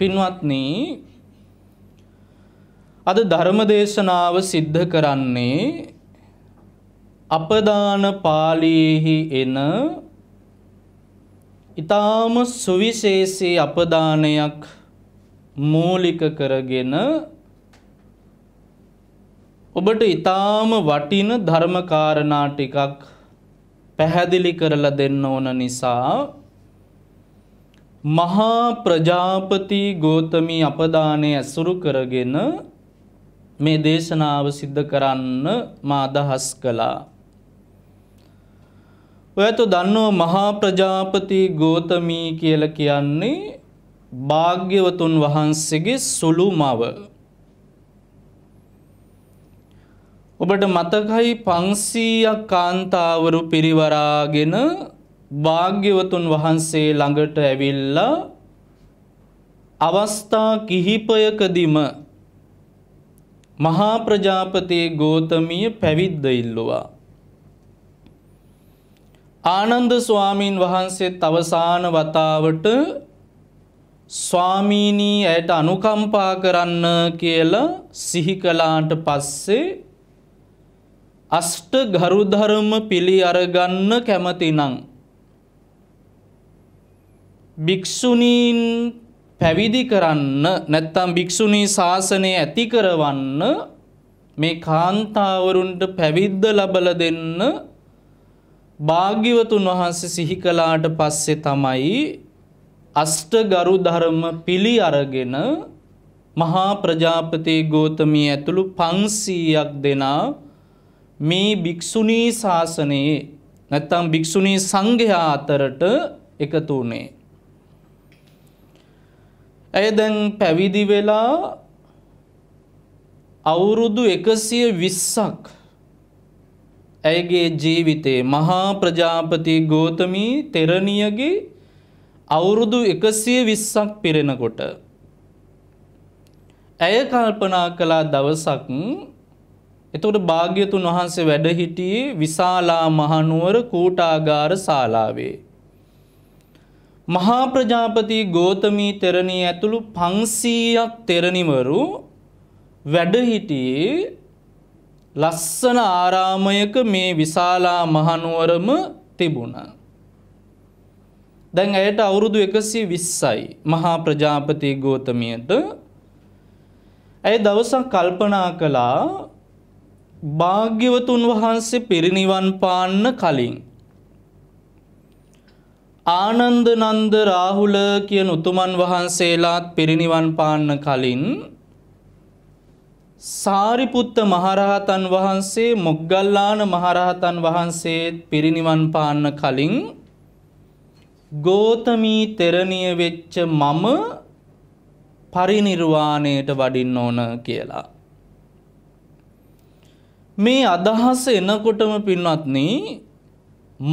පින්වත්න අද ධර්ම දේශනාව සිද්ධ කරන්නේ අපදාන පාලීහි එන ඉතාම සුවිශේෂී අපදානයක් මූලික කරගෙන ඔබට ඉතාම වටින ධර්මකාරණා ටිකක් පැහැදිලි කරලා දෙන්න ඕන නිසා මහා ප්‍රජාපති ගෝතමී අපදානය ඇසුරු කරගෙන මේ දේශනාව සිද්ධ කරන්න මාදහස් කළා. ඔයතු දන්නව මහා ප්‍රජාපති ගෝතමී කියල කියන්නේ භාග්‍යවතුන් වහන්සේගේ සුළු මව. ඔබට මතකයි පංසීයක් කාන්තාවරු පිරිවරාගෙන භාග්‍යවතුන් වහන්සේ ළඟට ඇවිල්ලා අවස්ථා කිහිපයකදිම මහා ප්‍රජාපතයේ ගෝතමිය පැවිද්ද ඉල්ලුවා. ආනන්ද ස්වාමීන් වහන්සේ තවසාන වතාවට ස්වාමීනී ඇයට අනුකම්පා කරන්න කියලා සිහි කලාට පස්සේ අෂ්ට ගරුධර්ම පිළි අරගන්න කැමතිනං භික්‍ෂුණීන් පැවිදි කරන්න නැත්තම් භික්‍ෂුණී ශාසනය ඇති කරවන්න මේ කාන්තාවරුන්ට පැවිද්ද ලබල දෙන්න භාග්‍යවතුන් වහන්සේ සිහි කලාට පස්සේ තමයි අෂ්ට ගරු ධර්ම පිළි අරගෙන මහා ප්‍රජාපති ගෝතමී ඇතුළු පන්සීයක් දෙනා මේ භික්‍ෂුණී ශාසනයේ නැත්තම් භික්‍ෂුණී සංඝයා අතරට එකතු වනේ. ඇය දැන් පැවිදි වෙලා අවුරුදු එකසිය විස්සක් ඇයගේ ජීවිතේ මහා ප්‍රජාපති ගෝතමී තෙරණියගේ අවුරුදු එකසිය විස්සක් පිරෙනකොට. ඇය කල්පනා කලා දවසක් එතකොට භාග්‍යතුන් වහන්සේ වැඩහිටියේ විශාලා මහනුවර කූටාගාර ශාලාවේ. මහා ප්‍රජාපති ගෝතමී තෙරණී ඇතුළු 500ක් තෙරණිවරු වැඩ හිටියේ ලස්සන ආරාමයක මේ විශාලා මහනුවරම තිබුණා. දැන් ඇයට අවුරුදු 120යි මහා ප්‍රජාපති ගෝතමියට. ඇය දවසක් කල්පනා කළා භාග්‍යවතුන් වහන්සේ පිරිනිවන් පාන්න කලින් ආනන්ද නන්ද රාහුල කියන උතුමන් වහන්සේලාත් පිරිනිවන් පාන්න කලින් සාරිපුත්ත මහරහතන් වහන්සේ මොග්ගල්ලාන මහරහතන් වහන්සේත් පිරිනිවන් පාන්න කලින් ගෝතමී තෙරණිය වෙච්ච මම පරිනිර්වාණයට වඩින්න ඕන කියලා. මේ අදහස එනකොටම පින්වත්නි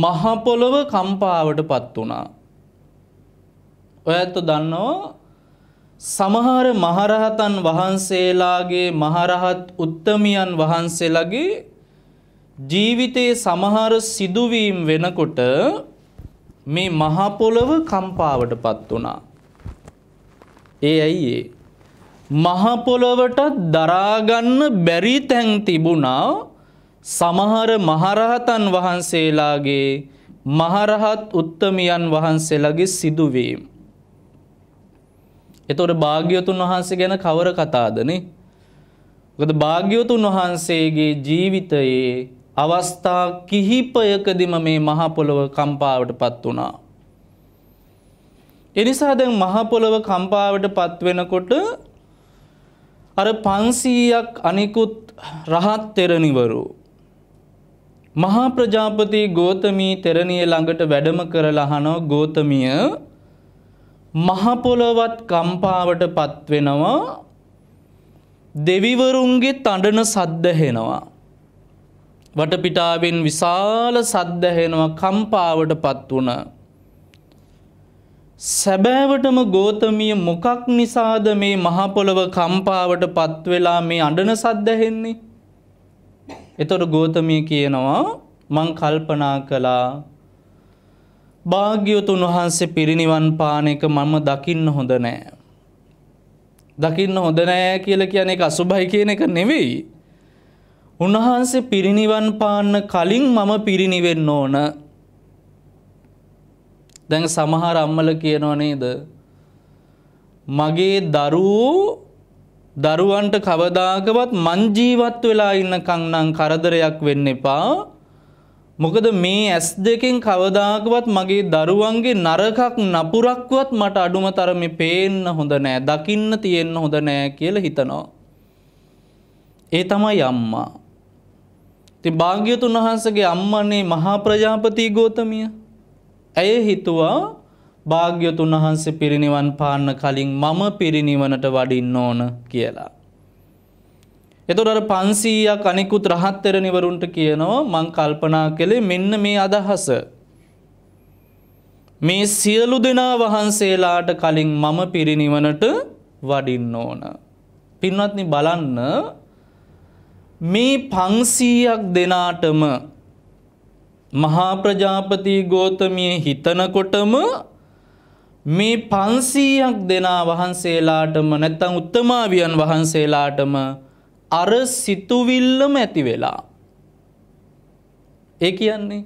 මහපොළොව කම්පාවට පත් වුණා. ඔයත්ත දන්නවා සමහර මහරහතන් වහන්සේලාගේ මහරහත් උත්තමියන් වහන්සේලගේ ජීවිතයේ සමහර සිදුවීම් වෙනකොට මේ මහපොළොව කම්පාවට පත් වුණා. ඒ ඇයි ඒ. මහපොළොවටත් දරාගන්න බැරි තැන් තිබුණා සමහර මහරහතන් වහන්සේලාගේ මහරහත් උත්තමියන් වහන්සේලාගේ සිදුවීම්. එතොට භාග්‍යවතුන් වහන්සේ ගැන කවර කතාදනේ. ගොද භාග්‍යවතුන් වහන්සේගේ ජීවිතයේ අවස්ථා කිහිපයකදිම මේ මහපොළොව කම්පාවට පත් වනා. එනිසා දැන් මහපොළොව කම්පාවට පත්වෙනකොට අර පන්සීයක් අනිකුත් රහත් තෙරනිවරු මහා ප්‍රජාපති ගෝතමී තෙරණිය ළඟට වැඩම කරලහනෝ ගෝතමිය මහපොළොවත් කම්පාවට පත්වෙනවා දෙවිවරුන්ගේ තඩන සද්දහෙනවා. වටපිටාවෙන් විශාල සද්දහෙනවා කම්පාවට පත් වුණ. සැබෑවටම ගෝතමිය මොකක් නිසාද මේ මහපොළොව කම්පාවට පත්වෙලා මේ අඩන සද්දහෙන්නේ එතොට ගෝතමය කියනවා මං කල්පනා කළා භාග්‍යවතුන් වහන්සේ පිරිනිවන් පාන එක මම දකින්න හොඳ නෑ. දකින්න හොඳ නෑ කියල කියන එක අසුභයි කියන එක නෙවෙයි. උන්වහන්සේ පිරිනිවන් පාන්න කලින් මම පිරිනිවෙන්න ඕන. දැන් සමහර අම්මල කියනව නේද. මගේ දරුවෝ දරුවන්ට කවදාකවත් මංජීවත් වෙලා ඉන්නකං නං කරදරයක් වෙන්න එපා. මොකද මේ ඇස් දෙකෙන් කවදාකවත් මගේ දරුවන්ගේ නරකක් නපුරක්වත් මට අඩුම තරම පේන්න හොඳ නෑ දකින්න තියෙන්න හොඳ නෑ කියල හිතනවා. ඒ තමයි අම්මා. ති භාග්‍යතුන් වහන්සගේ අම්මන්නේ මහා ප්‍රජාපති ගෝතමිය. ඇය හිතුවා භාග්‍යතුන් වහන්සේ පිරිනිවන් පාන්න කලින් මම පිරිනිවනට වඩින්න ඕන කියලා. එතොට පන්සීයක් අනිකුත් රහත්තරනිවරුන්ට කියනවා මං කල්පනා කළේ මෙන්න මේ අදහස. මේ සියලු දෙනා වහන්සේලාට කලින් මම පිරිනිවනට වඩින්න ඕන. පින්වත්නි බලන්න මේ පංසීයක් දෙනාටම මහාප්‍රජාපති ගෝතමිය හිතනකොටම මේ පන්සීයක් දෙනා වහන්සේලාටම නැත්තං උත්තමාවියන් වහන්සේලාටම අර සිතුවිල්ලම ඇති වෙලා. ඒ කියන්නේ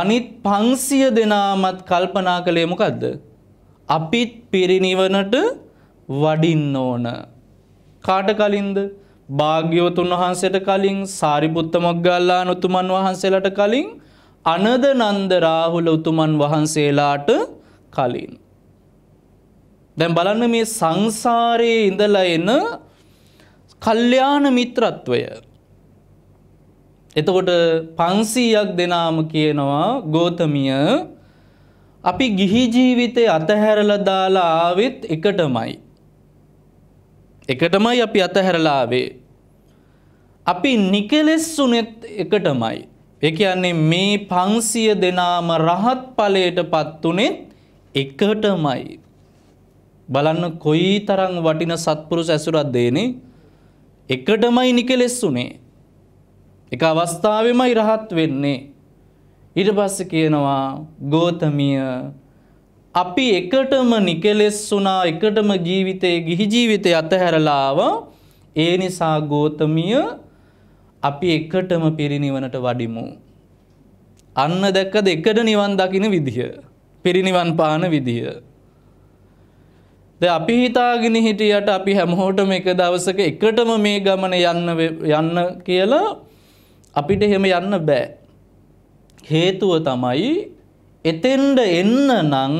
අනිත් පන්සිය දෙනාමත් කල්පනා කළේ මොකක්ද. අපිත් පිරිනිවනට වඩින්න ඕන. කාට කලින්ද භාග්‍යවතුන් වහන්සට කලින් සාරිපුත්ත මොග්ගල්ලා නොතුමන් වහන්සේලට කලින් අනද නන්ද රාහුල උතුමන් වහන්සේලාට කලින්. දැන් බලන්න මේ සංසාරයේ ඉඳලා එන කල්්‍යාන මිත්‍රත්වය. එතකොට පන්සීයක් දෙනාම කියනවා ගෝතමිය අපි ගිහි ජීවිතය අතහැරලදාලා ආවෙත් එකටමයි. එකටමයි අපි අතහැරලාවේ. අපි නිකෙලෙස්සුනෙත් එකටමයි. එකයන්නේ මේ පංසිය දෙනාම රහත් පලයට පත්තුනෙත් එකටමයි. බලන්න කොයි තරං වටින සත්පුරුෂ ඇසුරත් දේනේ එකටමයි නිකලෙස්සුනේ එක අවස්ථාවමයි රහත් වෙන්නේ ඉට පස්ස කියනවා ගෝතමිය අපි එකටම නිකෙලෙස්සුනා එකටම ජීවිතය ගිහි ජීවිතය අතහැරලාව ඒ නිසා ගෝතමිය අපි එකටම පිරිනිවනට වඩිමු. අන්න දැක්කද එකට නිවන් දකින විදිහ. පිරිනිවන් පාන විදිහ. ද අපි හිතාගෙන හිටියට අපි හැමහෝටම එක දවසක එකටම මේ ගමන යන්න යන්න කියලා අපිට එහෙම යන්න බෑ. හේතුව තමයි එතෙන්ඩ එන්න නං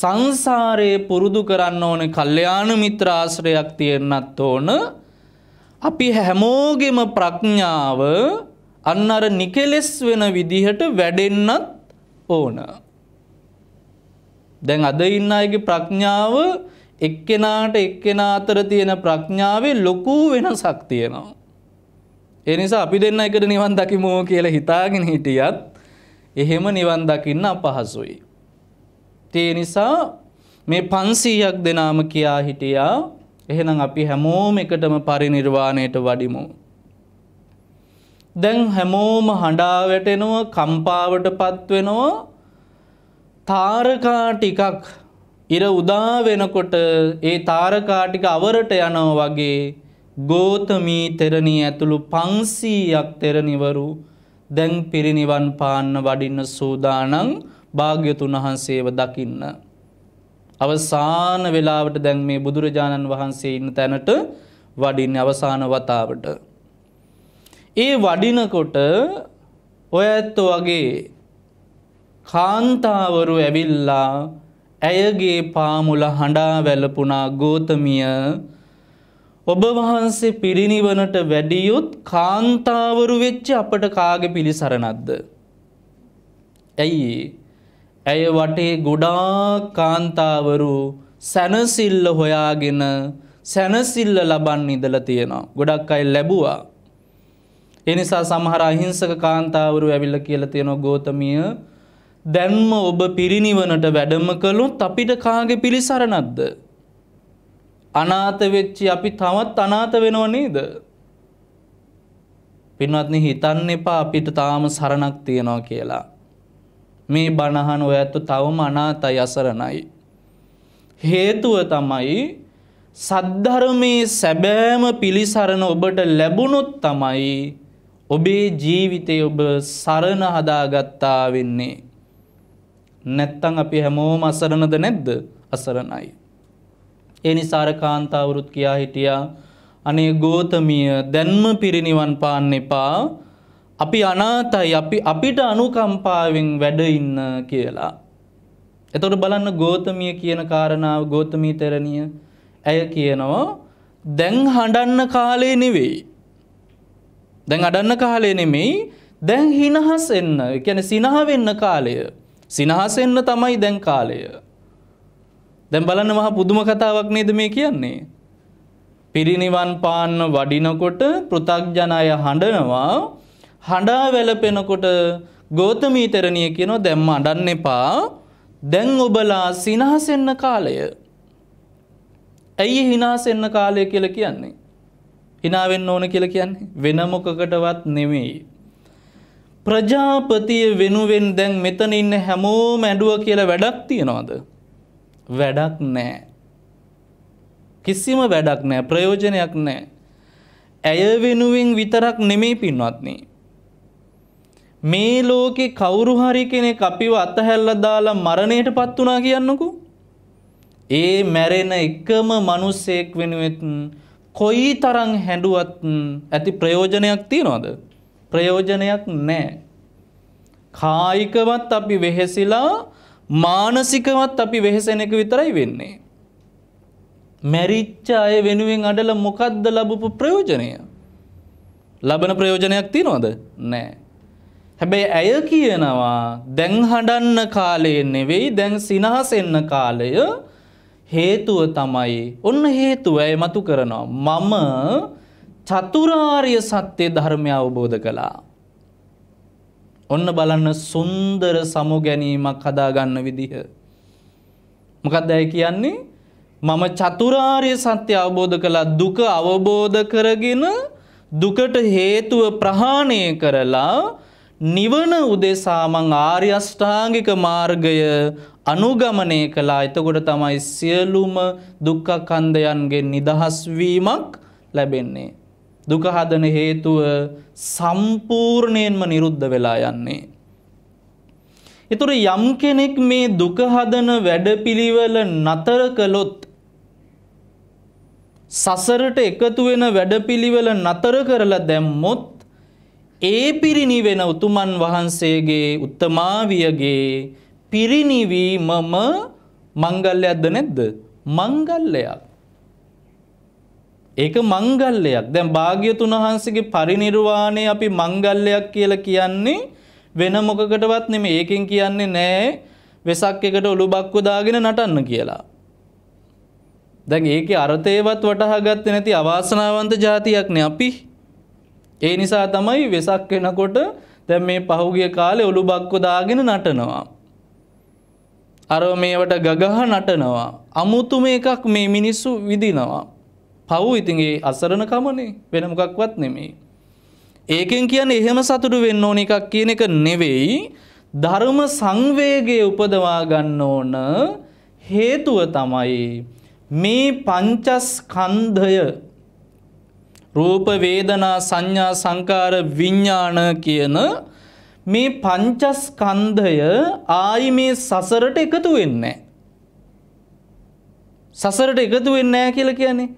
සංසාරයේ පුරුදු කරන්න ඕන කල්්‍යයාන මිත්‍රාශ්‍රයක් තියෙන්නත් ඕන අපි හැමෝගෙම ප්‍රඥාව අන්න අර නිකෙලෙස් වෙන විදිහට වැඩෙන්නත් ඕන. දැන් අද ඉන්න අයගේ ප්‍රඥාව එක්කෙනාට එක්කෙනා අතර තියෙන ප්‍රඥාවේ ලොකු වෙනසක් තියෙනවා. ඒ නිසා අපි දෙන්න එකට නිවන් දකිමු කියලා හිතාගෙන හිටියත් එහෙම නිවන් දකින්න අපහසුයි. ඒ නිසා මේ 500ක් දෙනාම කියා හිටියා එහෙනම් අපි හැමෝම එකටම පරිණිර්වාණයට වඩිමු. දැන් හැමෝම හඬා වැටෙනවා කම්පාවට පත්වෙනවා තාරකා ටිකක් ඉර උදා වෙනකොට ඒ තාරකා ටික අවරට යනවා වගේ ගෝතමී තෙරණී ඇතුළු පන්සීයක් තෙරණිවරු දැන් පිරිනිවන් පාන්න වඩින්න සූදානං භාග්‍යතුන් වහන්සේව දකින්න. අවසාන වෙලාවට දැන් මේ බුදුරජාණන් වහන්සේ ඉන්න තැනට වඩින්න අවසාන වතාවට. ඒ වඩිනකොට ඔය ඇත්ත වගේ කාන්තාවරු ඇවිල්ලා ඇයගේ පාමුල හඬා වැලපුනා ගෝතමිය ඔබ වහන්සේ පිරිනිවනට වැඩියුත් කාන්තාවරු වෙච්ච අපට කාග පිළිසරණක්ද. ඇයි ඇය වටේ ගොඩා කාන්තාවරු සැනසිල්ල හොයාගෙන සැනසිල්ල ලබන් ඉදල තියෙනවා ගොඩක් අයි ලැබවා. එනිසා සමහර අහිංසක කාන්තාවරු ඇවිල්ල කියල තියෙනවා ගෝතමිය දැන්ම ඔබ පිරිනිවනට වැඩම කළුත් අපිට කාගෙ පිළිසරණක්ද. අනාත වෙච්චි අපි තවත් අනාත වෙනව නේද. පින්වත්නි හිතන්න එපා අපිට තාම සරණක් තියෙනවා කියලා. මේ බණහන් ඔය ඇත්තු තවම අනාතයි අසරණයි. හේතුව තමයි සද්ධරමේ සැබෑම පිළිසරණ ඔබට ලැබුණොත් තමයි ඔබේ ජීවිතය ඔබ සරණ හදාගත්තා වෙන්නේ. නැත්තං අපි හැමෝම අසරණද නැද්ද අසරණයි. ඒ නිසාර කාන්තාවරුත් කියා හිටියා අනේ ගෝතමිය දැන්ම පිරිනිවන් පාන්න එපා අපි අනාතයි අපි අපිට අනුකම්පාවෙන් වැඩඉන්න කියලා. එතොට බලන්න ගෝතමිය කියන කාරණාව ගෝතමී තෙරණිය ඇය කියනවා දැන් හඬන්න කාලේ නෙවෙයි. දැන් අඩන්න කාලේ නෙමෙයි දැන් හිනහස් එන්න ගැන සිනහවෙන්න කාලය සිනහසෙන්න තමයි දැන් කාලය. දැන් බලන්න මහ පුදුම කතාවක් නේද මේ කියන්නේ. පිරිනිවන් පාන්න වඩිනකොට පෘථග්ජනය හඬනවා හඬා වැළපෙනකොට ගෝතමීතරණිය කියනෝ දැම්ම අඩන්න එපා දැන් ඔබලා සිනහසෙන්න කාලය. ඇයි හිනාසෙන්න කාලය කියල කියන්නේ. හිනාවෙන්න ඕන කියල කියන්නේ වෙන මොකකටවත් නෙමෙයි. ප්‍රජාපතිය වෙනුවෙන් දැන් මෙතන ඉන්න හැමෝ මැඩුව කියලා වැඩක් තියෙනවාද. වැඩක් නෑ. කිසිම වැඩක් නෑ ප්‍රයෝජනයක් නෑ. ඇය වෙනුවෙන් විතරක් නෙමේ පින්වත්න්නේ. මේ ලෝකෙ කවුරු හරි කෙනෙක් අපිව අතහැල්ල දාලා මරණයට පත් වනා කියන්නකු. ඒ මැරෙන එකම මනුස්සෙක් වෙනුවෙත් කොයි තරං හැඩුවත් ඇති ප්‍රයෝජනයක් තියනොද. ප්‍රයෝජනයක් නෑ. කායිකවත් අපි වෙහෙසිලා මානසිකවත් අපි වෙහෙසෙන එක විතරයි වෙන්නේ. මැරිච්ච අය වෙනුවෙන් අඩල මොකක්ද ලබපු ප්‍රයෝජනය. ලබන ප්‍රයෝජනයක් තිනොද නෑ. හැබැයි ඇය කියනවා දැන් හඬන්න කාලය නෙවෙයි දැන් සිනහසෙන්න කාලය හේතුව තමයි ඔන්න හේතුව ඇය මතු කරනවා. මම චතුරාර්ය සත්‍යය ධර්මය අවබෝධ කළා. ඔන්න බලන්න සුන්දර සමු ගැනීමක් හදාගන්න විදිහ. මොකක්දැයි කියන්නේ මම චතුරාර්ය සත්‍ය අවබෝධ කළා දුක අවබෝධ කරගෙන දුකට හේතුව ප්‍රහාණය කරලා නිවන උදෙසාමං ආර්යෂ්ඨාංගික මාර්ගය අනුගමනය කලා එතකොට තමයි සියලුම දුක්ක කන්දයන්ගේ නිදහස්වීමක් ලැබෙන්නේ. දුකහදන හේතුව සම්පූර්ණයෙන්ම නිරුද්ධ වෙලා යන්නේ. එතුර යම් කෙනෙක් මේ දුකහදන වැඩපිළිවෙල නතර කළොත් සසරට එකතු වෙන වැඩපිළිවෙල නතර කරලා දැම්මොත් ඒ පිරිනිවෙන උතුමන් වහන්සේගේ උත්තමාවියගේ පිරිනිවීමම මංගල්‍යයක්ද නැද්ද මංගල්ලයක් ඒක මංගල්ලයක්. දැන් භාග්‍යතුන් වහන්සේගේ පරිණිරවාණය අපි මංගල්ලයක් කියලා කියන්නේ වෙන මොකකටවත් නෙමෙයි. ඒකෙන් කියන්නේ නෑ වෙසක් එකට ඔලුබක්ව දාගෙන නටන්න කියලා. දැන් ඒකේ අර්ථයවත් වටහා ගත්තේ නැති අවාසනාවන්ත જાතියක් නේ අපි. ඒ නිසා තමයි වෙසක් වෙනකොට දැන් මේ පහුගිය කාලේ ඔලුබක්ව දාගෙන නටනවා. අර මේවට ගගහ නටනවා. අමුතුම එකක් මේ මිනිස්සු විදිනවා. පව් ඉතින්ගේ අසරණ කමනේ වෙනමකක්වත් නෙමේ. ඒකෙන් කියන්න එහෙම සතුටු වෙන්න ඕන එකක් කියන එක නෙවෙයි ධර්ම සංවේගය උපදවා ගන්න ඕන හේතුව තමයි මේ පංචස්කන්ධය රූප වේදනා සංඥා සංකාර විඥාන කියන මේ පංචස්කන්ධය ආයි මේ සසරට එකතු වෙන්නේ සසරට එකතු වෙන්නේ නැහැ කියලා කියන්නේ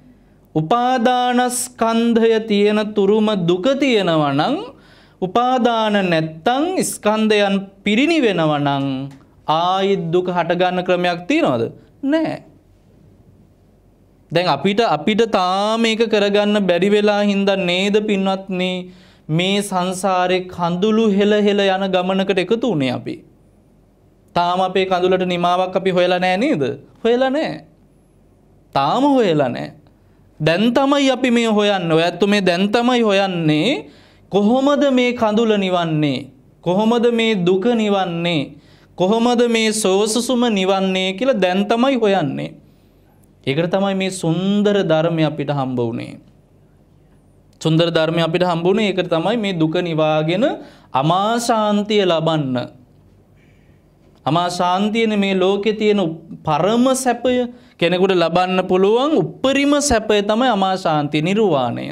උපාදානස්කන්ධය තියෙන තුරුම දුක තියෙනවනං උපාදාන නැත්තං ස්කන්ධයන් පිරිණි වෙනවනං ආයිත් දුක හටගන්න ක්‍රමයක් තියෙනවද නෑ. දැන් අපිට අපිට තාම ඒක කරගන්න බැරි වෙලා හින්දා නේද පින්වත්නේ මේ සංසාරේ කඳුළු හෙල හෙල යන ගමනකට එකතු වුණේ අපි. තාම අපේ කඳුලට නිමාවක් අපි හොයලා නෑ නේද? හොයලා නෑ. තාම හොයලා නෑ. දැන් තමයි අපි මේ හොයන්න ඔයත්තු මේ දැන් තමයි හොයන්නේ කොහොමද මේ කඳුල නිවන්නේ කොහොමද මේ දුක නිවන්නේ කොහොමද මේ සෝසසුම නිවන්නේ කියලා දැන් තමයි හොයන්නේ ඒකට තමයි මේ සුන්දර ධර්මය අපිට හම්බ වුණේ සුන්දර ධර්මය අපිට හම්බුණේ ඒකට තමයි මේ දුක නිවාගෙන අමාශාන්තිය ලබන්න අමාශාන්තියන මේ ලෝකෙ තියෙන පරම සැපය කෙනෙකුට ලබන්න පුළුවන් උපරිම සැපය තමයි අමා ශාන්ති නිර්වාණය.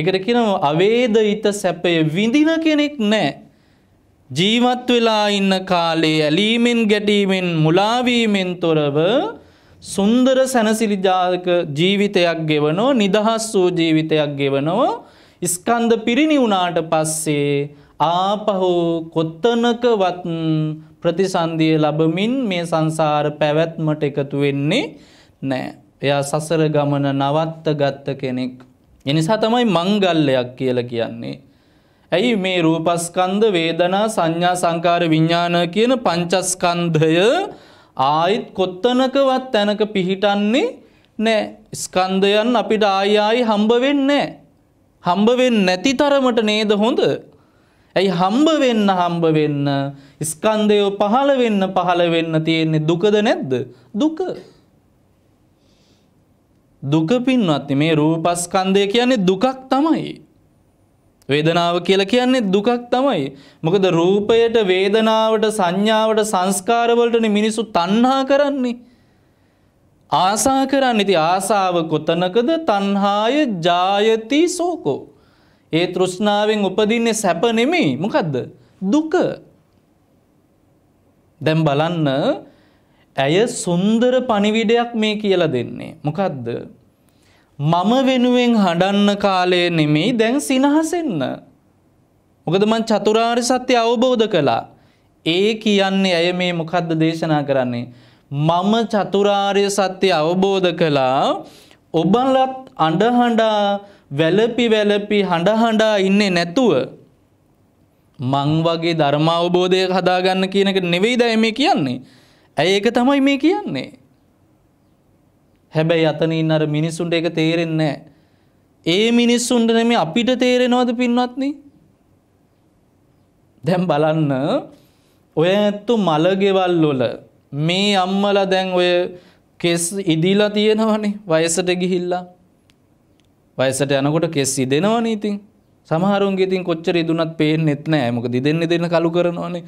එකට කියනම අවේද හිත සැපය විඳින කෙනෙක් නෑ. ජීවත් වෙලා ඉන්න කාලේ ඇලීමෙන් ගැටීමෙන් මුලාවීමෙන් තොරව සුන්දර සැනසිලිජාක ජීවිතයක් ගෙවනෝ නිදහස් වූ ජීවිතයක් ගෙවනෝ ස්කන්ධ පිරිණි වුණාට පස්සේ ආපහු කොත්තනකවත් ප්‍රතිසන්දිය ලබමින් මේ සංසාර පැවැත්මට එකතු වෙන්නේ නෑ. එයා සසර ගමන නවත්ත ගත්ත කෙනෙක්. එනිසා තමයි මංගල්ලයක් කියල කියන්නේ. ඇයි මේ රූපස්කන්ද වේදනා සංඥා සංකාර විඤ්ඥාන කියන පංචස්කන්ධය ආයිත් කොත්තනකවත් තැනක පිහිටන්නේ නෑ ස්කන්ධයන් අපිට ආයායි හම්බවෙන්නේ හම්බවෙන් නැති තරමට නේද හොඳ ඇයි හම්බ වෙන්න හම්බ වෙන්න ස්කන්දයෝ පහළ වෙන්න පහළ වෙන්න තියෙන්නේ දුකද නැද්ද දුක දුක පින්වත්ති මේ රූපස්කන්දය කියන්නේ දුකක් තමයි වේදනාව කියලා කියන්නේ දුකක් තමයි මොකද රූපයට වේදනාවට සංඥාවට සංස්කාරවලටන මිනිසු තන්හා කරන්නේ ආසා කරන්න ඉති ආසාව කොතනකද තන්හාය ජායති සෝකෝ ඒ තෘෂ්ණාවෙන් උපදින්නේ සැප නෙමෙයි. මොකද්ද? දුක. දැන් බලන්න ඇය සුන්දර පණිවිඩයක් මේ කියලා දෙන්නේ. මොකද්ද? මම වෙනුවෙන් හඬන්න කාලය නෙමෙයි දැන් සිනහසෙන්න. මොකද මං චතුරාර්ය සත්‍ය අවබෝධ කළා. ඒ කියන්නේ ඇය මේ මොකද්ද දේශනා කරන්නේ? මම චතුරාර්ය සත්‍ය අවබෝධ කළා. ඔබලත් අඬහඬා වැලපි වැලපි හඬ හඬා ඉන්නේ නැතුව මං වගේ ධර්මාවබෝධය හදාගන්න කියනක නෙවෙයි දැ මේ කියන්නේ. ඇයි ඒක තමයි මේ කියන්නේ. හැබැයි අතන ඉන්න අර මිනිස්සුන්ට එක තේරෙන්නේ ඒ මිනිස්සුන්ට නෙමේ අපිට තේරෙනවද පින්වත්නි? දැන් බලන්න ඔය ඇත්තු මලගෙවල් වල මේ අම්මලා දැන් ඔය කෙස් ඉදිලා තියෙනවනේ වයසට ගිහිල්ලා වයසට යනකොට කෙස්සි දෙනවා නීතින් සමහරුන්ගේ ඉතින් කොච්චර ඉදුණත් පේන්නේ නැහැ මොකද දෙන්න දෙන්න කලු කරනවානේ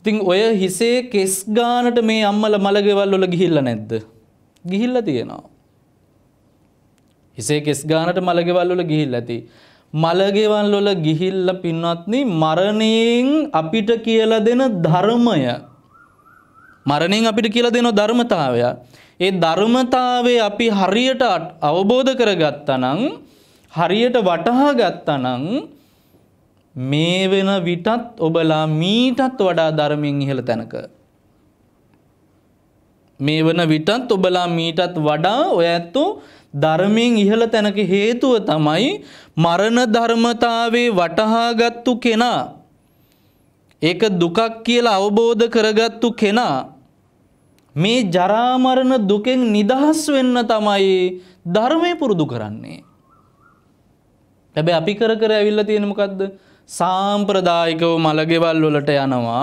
ඉතින් ඔය හිසේ කෙස් ගානට මේ අම්මල මලගෙවල් වල ගිහිල්ලා නැද්ද ගිහිල්ලා තියෙනවා හිසේ කෙස් ගානට මලගෙවල් වල ගිහිල්ලා තියෙයි මලගෙවල් වල ගිහිල්ල පින්වත්නි මරණයෙන් අපිට කියලා දෙන ධර්මය මරණයෙන් අපිට කියලා දෙන ධර්මතාවය ඒ ධර්මතාවේ අපි හරියට අවබෝධ කරගත්තනං හරියට වටහා ගත්තනං මේ වෙන විටත් ඔබලා මීටත් වඩා ධර්මයෙන් ඉහළ තැනක. මේ වන විටත් ඔබලා මීටත් වඩා ඔය ඇත්තු ධර්මයෙන් ඉහළ තැනක හේතුව තමයි මරණ ධර්මතාවේ වටහාගත්තු කෙනා. ඒක දුකක් කියලා අවබෝධ කරගත්තු කෙනා මේ ජරාමරණ දුකෙන් නිදහස් වෙන්න තමයි ධර්මය පුරුදු කරන්නේ. හැබැයි අපි කර කර ඇවිල්ලා තියෙන මොකද්ද? සාම්ප්‍රදායිකව මලගෙවල් වලට යනවා.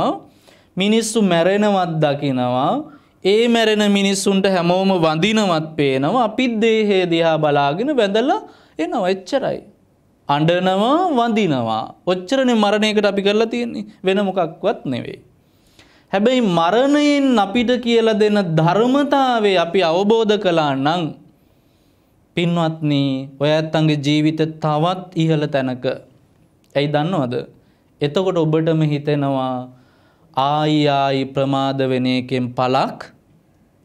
මිනිස්සු මැරෙනවත් දකිනවා. ඒ මැරෙන මිනිස්සුන්ට හැමෝම වඳිනවත් පේනවා. අපිත් දේහය දිහා බලාගෙන වැඳලා එනවා එච්චරයි. අඬනවා වඳිනවා. ඔච්චරනේ මරණයකට අපි කරලා තියෙන්නේ. වෙන මොකක්වත් නෙවෙයි. හැබැයි මරණයෙන් අපිට කියල දෙන ධර්මතාවේ අපි අවබෝධ කලා නං. පින්වත්නී ඔයත් අගේ ජීවිත තවත් ඉහළ තැනක. ඇයි දන්නවද. එතකොට ඔබටම හිතෙනවා ආයිආයි ප්‍රමාද වෙන එකෙන් පලක්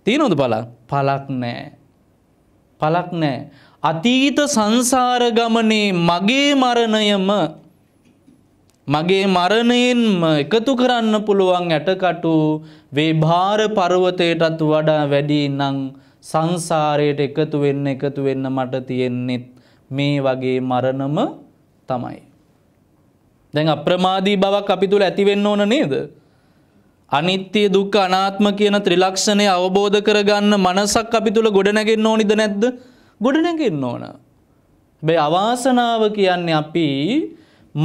තියනොද පල පලක් නෑ. පලක් නෑ. අතීත සංසාර ගමනේ මගේ මරණයම මගේ මරණයෙන්ම එකතු කරන්න පුළුවන් ඇටකටු වේභාර පර්වතයටත් වඩා වැඩි නම් සංසාරයට එකතු වෙන්න එකතු වෙන්න මට තියෙන්නෙත් මේ වගේ මරණම තමයි. දැන් අප්‍රමාදී බවක් අපි තුළ ඇතිවෙන්න ඕන නේද. අනිත්‍ය දුක්ක අනාත්ම කියන ත්‍රිලක්ෂණය අවබෝධ කරගන්න මනසක් අපි තුළ ගොඩනැගෙන් ඕනිද නැද්ද ගොඩනැගෙන් ඕන. බැ අවාසනාව කියන්නේ අපි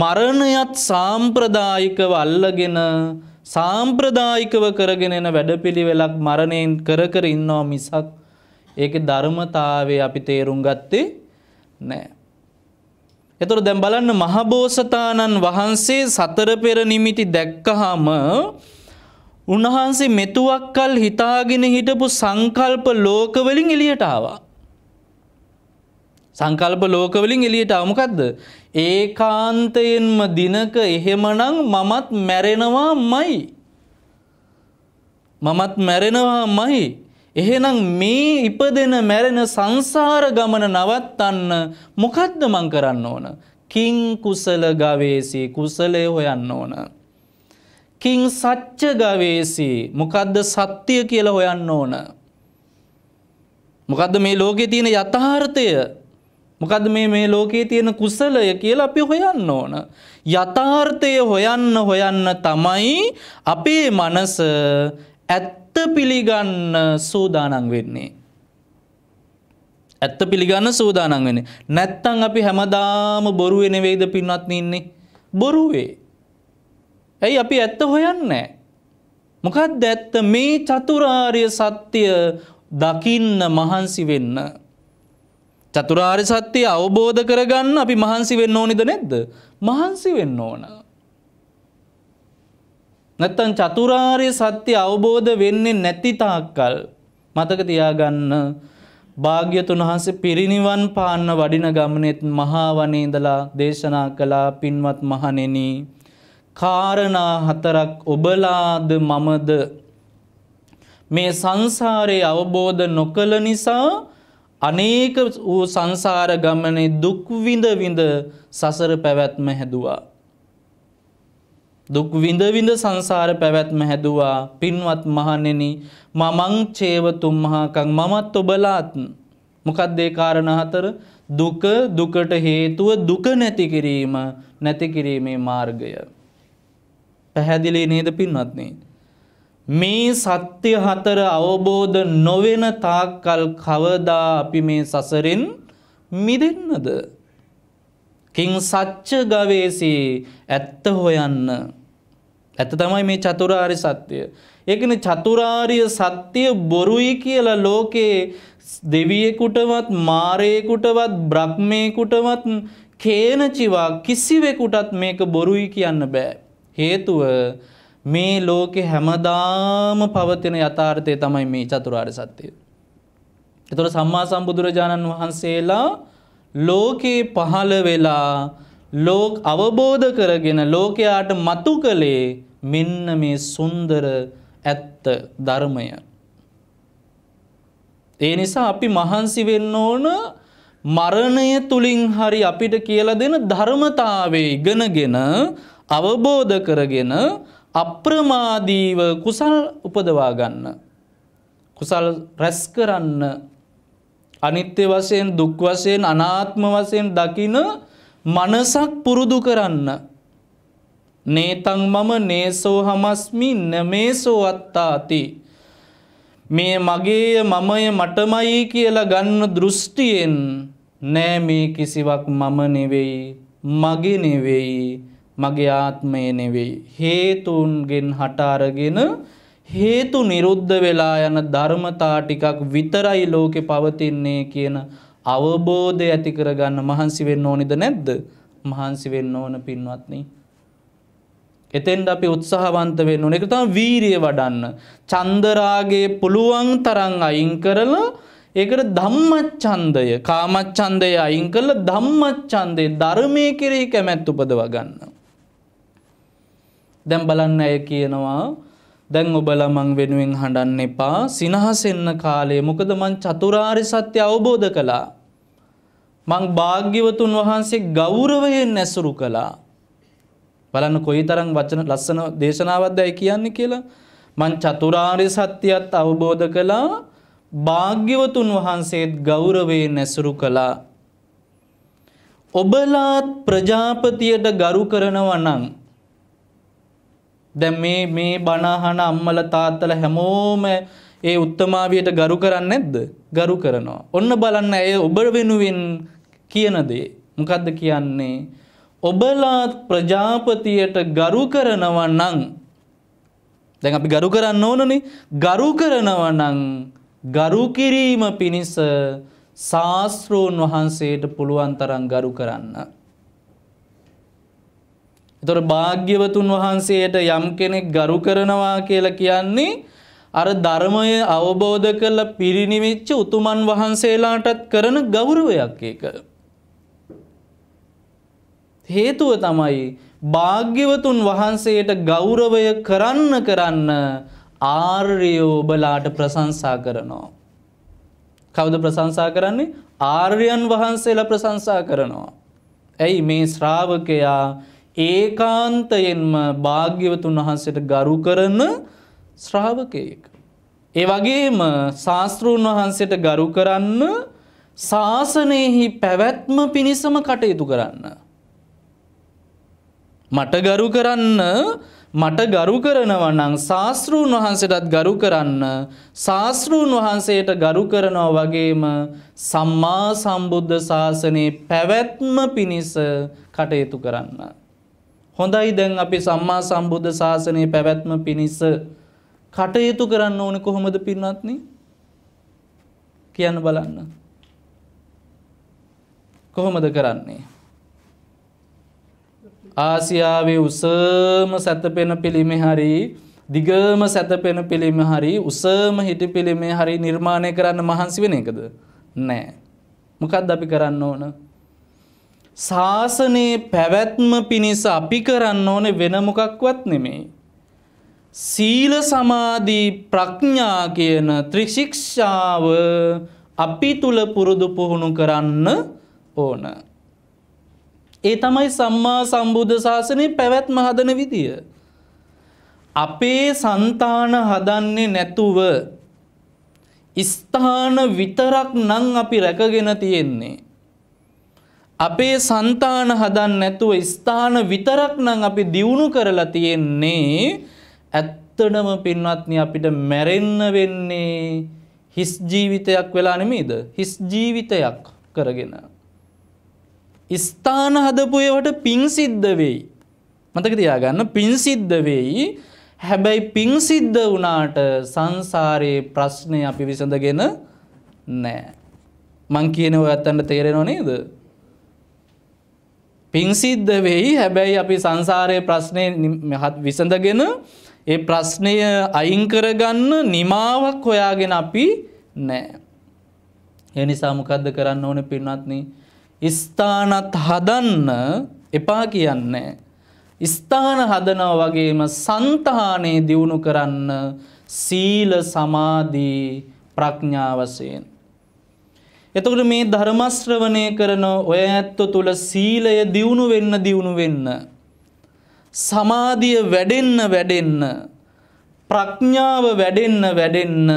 මරණයත් සාම්ප්‍රදායිකව අල්ලගෙන සාම්ප්‍රදායිකව කරගෙන එන වැඩපිළිවෙලක් මරණයෙන් කර කර ඉන්නවා මිසක් ඒක ධර්මතාවේ අපි තේරුම් ගත්තේ නෑ. එතුර දැම් බලන්න මහබෝසතාණන් වහන්සේ සතර පෙර නිමිති දැක්කහම උන්වහන්සේ මෙතුවක් කල් හිතාගෙන හිටපු සංකල්ප ලෝකවලින් එලියට ආවා. සංකල්ප ලෝකවලින් එලියට අවමකක්ද ඒකාන්තයෙන්ම දිනක එහෙමනං මමත් මැරෙනවා මයි. මමත් මැරෙනවා මයි. එහෙනම් මේ ඉපදෙන මැරෙන සංසාර ගමන නවත්තන්න මොකද්ද මං කරන්න ඕන. කිං කුසල ගවේසි කුසලය හොයන්න ඕන. කිං සච්ච ගවේසි මොකද්ද සත්‍යය කියලා හොයන්න ඕන. මොකද්ද මේ ලෝකෙ තියෙන යථාර්ථය මොකද මේ මේ ලෝකයේ තියෙන කුසලය කියලා අපි හොයන්න ඕන. යථාර්ථය හොයන්න හොයන්න තමයි අපේ මනස ඇත්ත පිළිගන්න සූදානන් වෙන්නේ. ඇත්ත පිළිගන්න සූදානන් වෙන. නැත්තං අපි හැමදාම බොරුවේ නෙවෙයිද පින්වත් ඉන්නේ. බොරුවේ. ඇයි අපි ඇත්ත හොයන්න. මොකක්ද ඇත්ත මේ චතුරාර්ය සත්‍යය දකින්න මහන්සි වෙන්න. චතුරාර් සත්‍යය අවබෝධ කරගන්න අපි මහන්සි වෙන්න ඕනිද නැද්ද. මහන්සි වෙන්න ඕන. නැත්තන් චතුරාර්ය සත්‍ය අවබෝධ වෙන්නේ නැතිතාක්කල් මතක තියාගන්න භාග්‍යතුන් වහන්සේ පිරිනිවන් පාන්න වඩින ගමනෙත් මහාවනේ ඉඳලා දේශනා කළා පින්වත් මහණෙනි කාරණා හතරක් ඔබලාද මමද මේ සංසාරයේ අවබෝධ නොකළ නිසා අනේක වූ සංසාර ගමනේ දුක්විඳ විඳ සසර පැවැත්ම හැදවා. දුක් විඳවිඳ සංසාර පැවැත්ම හැදවා පින්වත් මහන්නෙන මමං චේවතුම් මහාකං මමත් ඔබලාත්න්. මොකක්දේ කාරණ හතර දුක දුකට හේතුව දුක නැති කිරීම නැති කිරීමේ මාර්ගය. පැහැදිලි නේද පින්වත්නේ. මේ සත්‍ය හතර අවබෝධ නොවෙන තාක්කල් කවදා අපි මේ සසරෙන් මිදන්නද. කින් සච්ච ගවේසි ඇත්ත හොයන්න. ඇත තමයි මේ චතුරාරි සත්‍යය. ඒකන චතුරාර්ය සත්‍යය බොරුයි කියලා ලෝකයේ දෙවියෙකුටවත් මාරයෙකුටවත් බ්‍රහ්මයකුටවත් කේනචිවා කිසිවෙකුටත් මේක බොරුයි කියන්න බෑ. හේතුව මේ ලෝකෙ හැමදාම පවතින යථාර්ථය තමයි මේ චතුරාර් සත්‍යය. එතොට සම්මා සම්බුදුරජාණන් වහන්සේලා ලෝකයේ පහළ වෙලා ලෝක අවබෝධ කරගෙන ලෝකයාට මතු කළේ මෙන්න මේ සුන්දර ඇත්ත ධර්මය. ඒ නිසා අපි මහන්සි වෙන්න ඕන මරණය තුළින් හරි අපිට කියල දෙන ධර්මතාවේ ඉගෙනගෙන අවබෝධ කරගෙන අප්‍රමාදීව කුසල් උපදවා ගන්න. කුසල් රැස් කරන්න අනිත්‍ය වශයෙන් දුක් වශයෙන් අනාත්ම වශයෙන් දකින මනසක් පුරුදු කරන්න. නේතං මම නේසෝ හමස්මි නමේසෝ අත්තාති. මේ මගේය මමය මටමයි කියලා ගන්න දෘෂ්ටියෙන් නෑ මේ කිසිවක් මම නෙවෙයි මගෙ නෙවෙයි මගේ ආත්මය නෙවෙයි හේතුන්ගෙන් හටාරගෙන හේතු නිරුද්ධ වෙලා යන ධර්මතා ටිකක් විතරයි ලෝකෙ පවතින්නේ කියන අවබෝධය ඇති කරගන්න මහන්සි වෙන්න ඕනිද නැද්ද මහන්සි වෙන්න ඕන පින්වත්නි එතෙන්ට අපි උත්සාහවන්ත වෙන්න ඕන එක තමයි වීරිය වඩන්න චන්දරාගේ පුළුවන් තරම් අයින් කරලා ඒකට ධම්මච්ඡන්දය කාමච්ඡන්දය අයින් කරලා ධම්මච්ඡන්දේ ධර්මයේ කෙරෙහි කැමැත් උපදව ගන්නවා දැම් බලන්න ඇය කියනවා දැන් ඔබ ළමං වෙනුවෙන් හඬන්න එපා සිනහසෙන්න කාලේ මොකද මං චතුරාරි සත්‍ය අවබෝධ කළා. මං භාග්‍යවතුන් වහන්සේ ගෞරවයෙන් නැසුරු කළා. බලන්න කොයි තරං වචන ලස්සන දේශනාවත් දැයි කියන්නේ කියලා මං චතුරාරි සත්‍යයත් අවබෝධ කළා භාග්‍යවතුන් වහන්සේත් ගෞරවේ නැසුරු කළා. ඔබලාත් ප්‍රජාපතියට ගරු කරනවනං දැන් මේ මේ බණහන අම්මල තාත්තල හැමෝම ඒ උත්තමාවියට ගරු කරන්නේ නැද්ද? ගරු කරනවා. ඔන්න බලන්න ඇය ඔබ වෙනුවෙන් කියන දේ. මොකද්ද කියන්නේ? ඔබලා ප්‍රජාපතියට ගරු කරනවා නම් දැන් අපි ගරු කරන්න ඕනනේ. ගරු කරනවා නම් ගරු කිරීම පිණිස ශාස්ත්‍රෝන් වහන්සේට පුළුවන් තරම් ගරු කරන්න. එතොර භාග්‍යවතුන් වහන්සේට යම් කෙනෙක් ගරු කරනවා කියලා කියන්නේ අර ධර්මය අවබෝධ කරල පිරිනිවිච්ච උතුමන් වහන්සේලාටත් කරන ගෞරවයක් ඒක. හේතුව තමයි භාග්‍යවතුන් වහන්සේට ගෞරවය කරන්න කරන්න ආර්යෝ ඔබලාට ප්‍රශංසා කරනවා. කවුද ප්‍රශංසා කරන්නේ ආර්යන් වහන්සේලා ප්‍රශංසා කරනවා. ඇයි මේ ශ්‍රාවකයා ඒකාන්තයෙන්ම භාග්‍යවතුන් වහන්සට ගරු කරන ශ්‍රාවකයෙක්. ඒ වගේම ශාස්තෘන් වහන්සට ගරු කරන්න ශාසනයෙහි පැවැත්ම පිණිසම කටයුතු කරන්න. මට ගරු කරන්න මට ගරු කරනවනං ශාස්තෘන් වහන්සටත් ගරු කරන්න ශාස්තෘන් වහන්සේට ගරු කරනව වගේම සම්මා සම්බුද්ධ ශාසනයේ පැවැත්ම පිණිස කටයුතු කරන්න. හොඳයි දැන් අපි සම්මා සම්බුද්ධ ශාසනය පැවැත්ම පිණිස කටයුතු කරන්න ඕන කොහොමද පින්නත්න කියන්න බලන්න. කොහොමද කරන්නේ. ආසියාවේ උසම සැතපෙන පිළිමෙ හරි දිගම සැතපෙන පිළිම හරි උසම හිටි පිළිමේ හරි නිර්මාණය කරන්න මහන්සි වෙන එකද නෑ මොකක්ද අපි කරන්න ඕන ශාසනයේ පැවැත්ම පිණිස අපි කරන්න ඕන වෙනමොකක්වත් නෙමෙයි. සීල සමාධී ප්‍රඥා කියන ත්‍රිශික්ෂාව අපි තුළ පුරුදු පුහුණු කරන්න ඕන. ඒ තමයි සම්මා සම්බුද්ධ ශාසනය පැවැත්ම හදන විදිය. අපේ సంతාන හදන්නේ නැතුව ස්ථාන විතරක් නම් අපි රැකගෙන තියෙන්නේ. අපේ సంతාන හදන්න නැතුව ස්ථාන විතරක් නම් අපි දියුණු කරලා තියෙන්නේ ඇත්තටම පින්වත්නි අපිට මැරෙන්න වෙන්නේ හිස් ජීවිතයක් වෙලා නෙමෙයිද හිස් ජීවිතයක් කරගෙන ස්ථාන හදපු ඒවට පිං සිද්ධ වෙයි මතක තියාගන්න පිං සිද්ධ වෙයි හැබැයි පිං සිද්ධ වුණාට සංසාරයේ ප්‍රශ්නේ අපි විසඳගෙන නෑ මං කියන ඔය ඇත්තන්ට තේරෙනව නේද පින්සිද්ධ වෙයි හැබැයි අපි සංසාරය ප්‍රශ්නය විසඳගෙන ඒ ප්‍රශ්නය අයිංකරගන්න නිමාවක් හොයාගෙන අපි නෑ. එනිසා මොකද්ද කරන්න ඕන පින්වත්න ස්ථානත් හදන්න එපා කියන්නේ. ස්ථාන හදනව වගේම සන්තහානේ දියුණු කරන්න සීල සමාධී ප්‍රඥාවසයෙන්. එතකොට මේ ධර්මශ්‍රවණය කරන ඔය ඇත්ත තුළ සීලය දියුණු වෙන්න දියුණු වෙන්න. සමාධිය වැඩෙන්න වැඩෙන්න. ප්‍රඥාව වැඩෙන්න වැඩෙන්න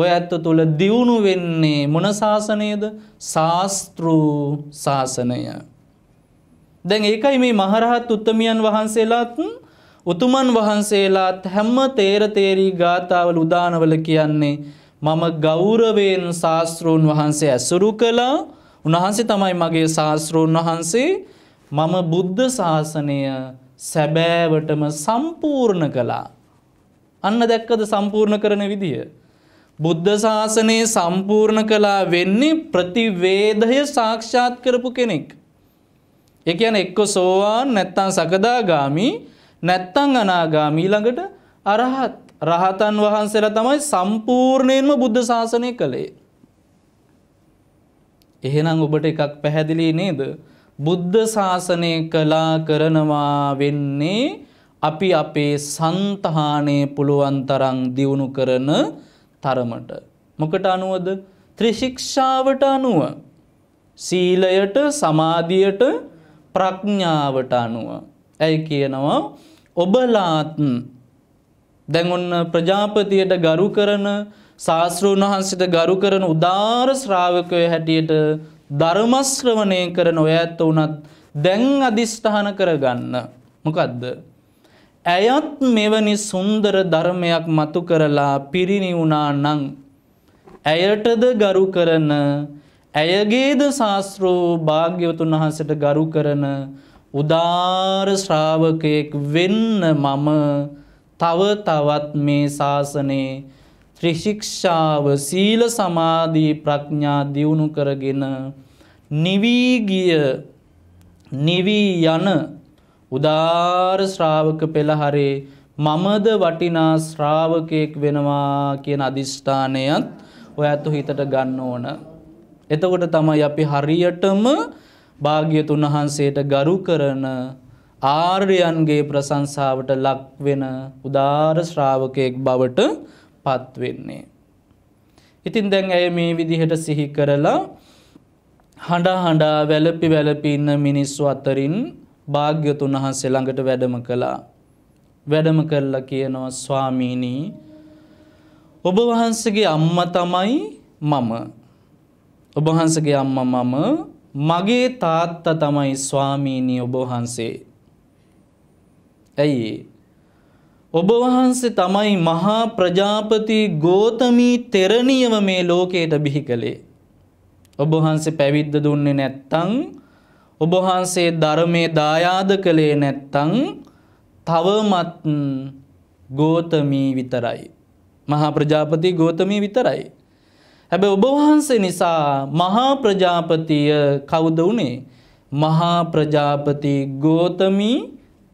ඔය ඇත්ත තුළ දියුණු වෙන්නේ මොන ශාසනයද ශාස්තෘූ ශාසනය. දැන් ඒකයි මේ මහරහත් උත්තමියන් වහන්සේලාත් උතුමන් වහන්සේලාත් හැම්ම තේර තේරී ගාථාවල උදානවල කියන්නේ මම ගෞරවයෙන් ශාස්තෘන් වහන්සේ ඇසුරු කළා උන්වහන්සේ තමයි මගේ ශාස්තෘන් වහන්සේ මම බුද්ධ ශාසනය සැබෑවටම සම්පූර්ණ කළා. අන්න දැක්කද සම්පූර්ණ කරන විදිය. බුද්ධ ශාසනයේ සම්පූර්ණ කලා වෙන්නේ ප්‍රතිවේදය සාක්ෂාත් කරපු කෙනෙක්. එක යන එක්ක සෝවාන් නැත්තං සකදාගාමී නැත්තං අනාගාමී ළඟට අරහත් රහතන් වහන්සේලා තමයි සම්පූර්ණයෙන්ම බුද්ධ ශාසනය කළේ. එහෙනම් ඔබට එකක් පැහැදිලි නේද? බුද්ධ ශාසනය කළා කරනවා වෙන්නේ අපි අපේ సంతානේ පුළුවන් තරම් දියුණු කරන තරමට. මොකට අනුවද? ත්‍රිශික්ෂාවට අනුව. සීලයට, සමාධියට, ප්‍රඥාවට අනුව. ඇයි කියනවා ඔබලාත් දැන් ඔන්න ප්‍රජාපතියට ගරු කරන ශාස්තෘන් වහන්සට ගරු කරන උදාර ශ්‍රාවකය හැටියට ධර්මශ්‍රවනය කරන ඔය ඇත්ත වනත් දැන් අධිෂ්ඨාන කරගන්න. මොකදද. ඇයත් මෙවැනි සුන්දර ධර්මයක් මතු කරලා පිරිනිවුනා නං. ඇයටද ගරු කරන ඇයගේද ශාස්ත්‍රෝ භාග්‍යවතුන් වහන්සට ගරු කරන උදාර ශ්‍රාවකයෙක් වෙන්න මම තව තවත් මේ ශාසනයේ ත්‍රිශික්ෂාව සීල සමාධී ප්‍රඥා දියුණු කරගෙන නිවීගිය නිවී යන උදාර ශ්‍රාවක පෙළහරේ මමද වටිනා ශ්‍රාවකයෙක් වෙනවා කියන අධිෂ්ඨානයත් ඔයත් හිතට ගන්න ඕන. එතකොට තමයි අපි හරියටම භාග්‍යතුන් වහන්සේට ගරු කරන ආර්යයන්ගේ ප්‍රසංසාාවට ලක්වෙන උදාර ශ්‍රාවකයෙක් බවට පත්වෙන්නේ. ඉතින් දැන් ඇය මේ විදිහට සිහි කරලා හඬා හඬා වැලපි වැලපින්න මිනිස්සු අතරින් භාග්‍යතුන් වහන්සේ ළඟට වැඩම කළා. වැඩම කරලා කියනවා ස්වාමීනී ඔබ වහන්සගේ අම්ම තමයි මම ඔබහන්සගේ අම්ම මම මගේ තාත්ත තමයි ස්වාමීනී ඔබවහන්සේ ඇයි ඔබ වහන්සේ තමයි මහා ප්‍රජාපති ගෝතමී තෙරණියව මේ ලෝකයට බිහි කළේ. ඔබ වහන්සේ පැවිද්ද දුන්නේ නැත්තං ඔබ වහන්සේ ධර්මයේ දායාද කළේ නැත්තං තවමත් ගෝතමී විතරයි. මහා ප්‍රජාපති ගෝතමී විතරයි. හැබැ ඔබ වහන්සේ නිසා මහා ප්‍රජාපතිය කවුද වුණේ මහා ප්‍රජාපති ගෝතමී